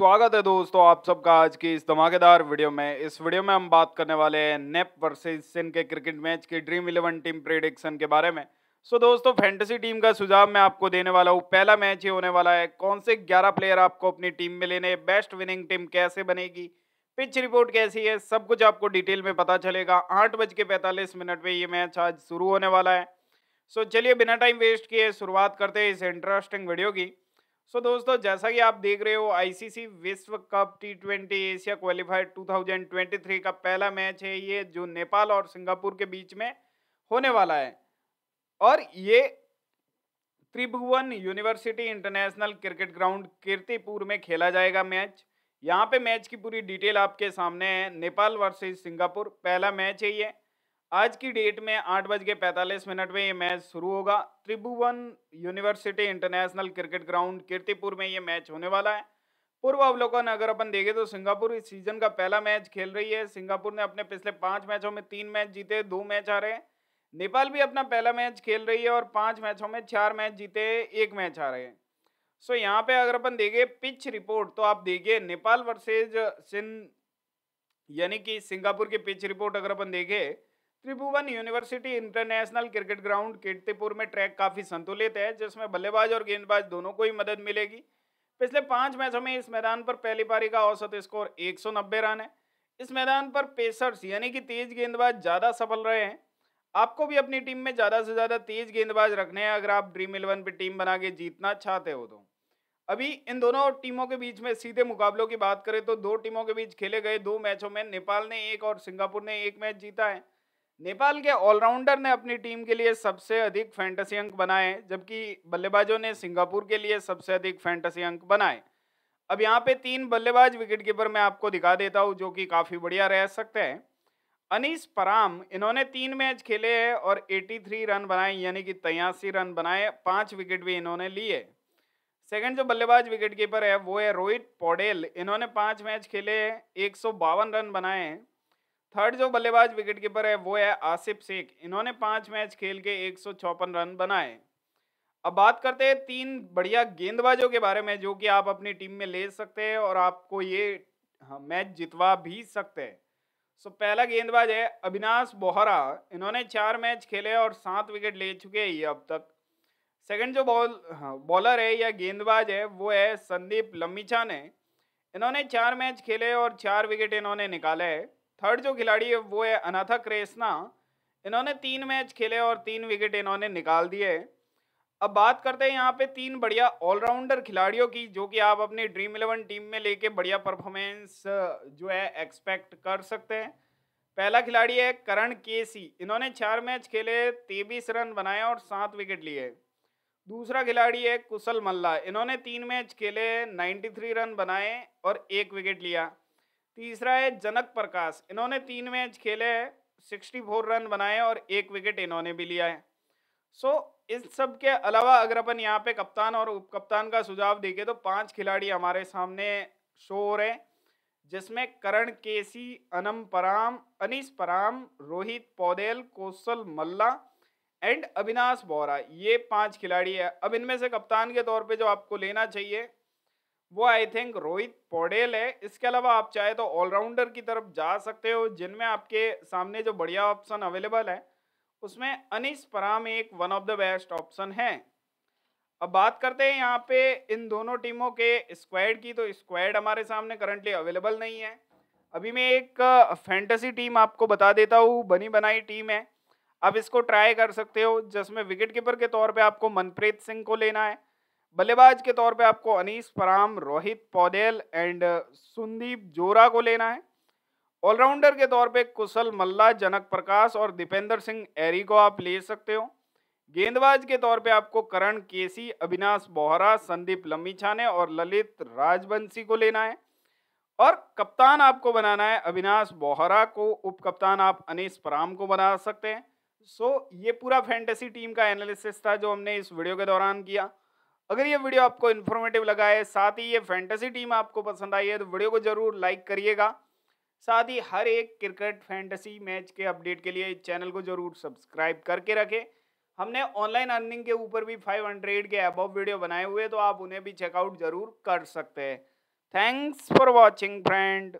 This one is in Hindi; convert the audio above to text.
स्वागत है दोस्तों आप सबका आज की इस धमाकेदार वीडियो में इस वीडियो में हम बात करने वाले हैं नेप वर्सेस सिन के क्रिकेट मैच की ड्रीम इलेवन टीम प्रिडिक्शन के बारे में सो दोस्तों फैंटेसी टीम का सुझाव मैं आपको देने वाला हूँ पहला मैच ही होने वाला है कौन से ग्यारह प्लेयर आपको अपनी टीम में लेने बेस्ट विनिंग टीम कैसे बनेगी पिच रिपोर्ट कैसी है सब कुछ आपको डिटेल में पता चलेगा आठ बज के पैंतालीस मिनट में ये मैच आज शुरू होने वाला है सो so चलिए बिना टाइम वेस्ट किए शुरुआत करते हैं इस इंटरेस्टिंग वीडियो की सो so, दोस्तों जैसा कि आप देख रहे हो आईसीसी विश्व cup T twenty Asia qualifier 2023 का पहला मैच है ये जो नेपाल और सिंगापुर के बीच में होने वाला है और ये Tribhuvan university international cricket ground Kirtipur में खेला जाएगा मैच यहाँ पे मैच की पूरी डिटेल आपके सामने है नेपाल वर्सेज सिंगापुर पहला मैच है ये आज की डेट में आठ बज के पैंतालीस मिनट में ये मैच शुरू होगा Tribhuvan university international cricket ground Kirtipur में ये मैच होने वाला है पूर्व अवलोकन अगर अपन देखें तो सिंगापुर इस सीजन का पहला मैच खेल रही है सिंगापुर ने अपने पिछले पाँच मैचों में तीन मैच जीते दो मैच आ हैं नेपाल भी अपना पहला मैच खेल रही है और पाँच मैचों में चार मैच जीते एक मैच रहे हैं सो यहाँ पे अगर अपन देखें पिच रिपोर्ट तो आप देखिए नेपाल वर्सेज सिंह यानी कि सिंगापुर की पिच रिपोर्ट अगर अपन देखें Tribhuvan university international cricket ground Kirtipur में ट्रैक काफ़ी संतुलित है जिसमें बल्लेबाज और गेंदबाज दोनों को ही मदद मिलेगी पिछले पाँच मैचों में इस मैदान पर पहली पारी का औसत स्कोर एक रन है इस मैदान पर पेसर्स यानी कि तेज गेंदबाज ज़्यादा सफल रहे हैं आपको भी अपनी टीम में ज़्यादा से ज़्यादा तेज गेंदबाज रखने हैं अगर आप ड्रीम इलेवन पर टीम बना के जीतना चाहते हो तो अभी इन दोनों टीमों के बीच में सीधे मुकाबलों की बात करें तो दो टीमों के बीच खेले गए दो मैचों में नेपाल ने एक और सिंगापुर ने एक मैच जीता है नेपाल के ऑलराउंडर ने अपनी टीम के लिए सबसे अधिक फैंटेसी अंक बनाए जबकि बल्लेबाजों ने सिंगापुर के लिए सबसे अधिक फैंटेसी अंक बनाए अब यहाँ पे तीन बल्लेबाज विकेट कीपर मैं आपको दिखा देता हूँ जो कि काफ़ी बढ़िया रह सकते हैं अनीस पराम इन्होंने तीन मैच खेले हैं और 83 रन बनाए यानी कि तयासी रन बनाए पांच विकेट भी इन्होंने लिए सेकंड जो बल्लेबाज विकेट कीपर है वो है रोहित पौडेल इन्होंने पांच मैच खेले हैं एक रन बनाए हैं थर्ड जो बल्लेबाज विकेटकीपर है वो है आसिफ शेख इन्होंने पाँच मैच खेल के एक रन बनाए अब बात करते हैं तीन बढ़िया गेंदबाजों के बारे में जो कि आप अपनी टीम में ले सकते हैं और आपको ये हाँ, मैच जितवा भी सकते हैं सो पहला गेंदबाज है अविनाश बोहरा इन्होंने चार मैच खेले और सात विकेट ले चुके हैं ये अब तक सेकंड जो बॉल हाँ, बॉलर है या गेंदबाज है वो है संदीप लम्बीचा ने इन्होंने चार मैच खेले और चार विकेट इन्होंने निकाले हैं थर्ड जो खिलाड़ी है वो है अनाथा क्रेसना इन्होंने तीन मैच खेले और तीन विकेट इन्होंने निकाल दिए अब बात करते हैं यहाँ पे तीन बढ़िया ऑलराउंडर खिलाड़ियों की जो कि आप अपनी ड्रीम इलेवन टीम में लेके बढ़िया परफॉर्मेंस जो है एक्सपेक्ट कर सकते हैं पहला खिलाड़ी है करण केसी इन्होंने चार मैच खेले तेबीस रन बनाए और सात विकेट लिए दूसरा खिलाड़ी है कुशल मल्ला इन्होंने तीन मैच खेले 93 रन बनाए और एक विकेट लिया तीसरा है जनक प्रकाश इन्होंने तीन मैच खेले हैं सिक्सटी फोर रन बनाए और एक विकेट इन्होंने भी लिया है सो so, इस सब के अलावा अगर अपन यहाँ पे कप्तान और उप कप्तान का सुझाव देखें तो पांच खिलाड़ी हमारे सामने शो हो रहे हैं जिसमें करण केसी अनम पराम अनिस पराम रोहित पौदेल कौशल मल्ला एंड अविनाश बोरा ये पांच खिलाड़ी है अब इनमें से कप्तान के तौर पे जो आपको लेना चाहिए वो आई थिंक रोहित पौडेल है इसके अलावा आप चाहे तो ऑलराउंडर की तरफ जा सकते हो जिनमें आपके सामने जो बढ़िया ऑप्शन अवेलेबल है उसमें अनिश पराम एक one of the best option है अब बात करते हैं यहाँ पे इन दोनों टीमों के स्क्वाड की तो स्क्वाड हमारे सामने करंटली अवेलेबल नहीं है अभी मैं एक फैंटेसी टीम आपको बता देता हूँ बनी बनाई टीम है आप इसको ट्राई कर सकते हो जिसमें विकेट कीपर के तौर पे आपको मनप्रीत सिंह को लेना है बल्लेबाज के तौर पे आपको अनीस पराम रोहित पौदेल एंड संदीप जोरा को लेना है ऑलराउंडर के तौर पे कुशल मल्ला जनक प्रकाश और दीपेंद्र सिंह एरी को आप ले सकते हो गेंदबाज के तौर पे आपको करण केसी अविनाश बोहरा संदीप लम्बी छाने और ललित राजवंशी को लेना है और कप्तान आपको बनाना है अविनाश बोहरा को उप कप्तान आप अनीस पराम को बना सकते हैं सो so, ये पूरा फैंटेसी टीम का एनालिसिस था जो हमने इस वीडियो के दौरान किया अगर ये वीडियो आपको इन्फॉर्मेटिव लगा है साथ ही ये फैंटेसी टीम आपको पसंद आई है तो वीडियो को जरूर लाइक करिएगा साथ ही हर एक क्रिकेट फैंटेसी मैच के अपडेट के लिए चैनल को जरूर सब्सक्राइब करके रखें हमने ऑनलाइन अर्निंग के ऊपर भी 500 के अबव वीडियो बनाए हुए तो आप उन्हें भी चेकआउट जरूर कर सकते हैं थैंक्स फॉर वॉचिंग फ्रेंड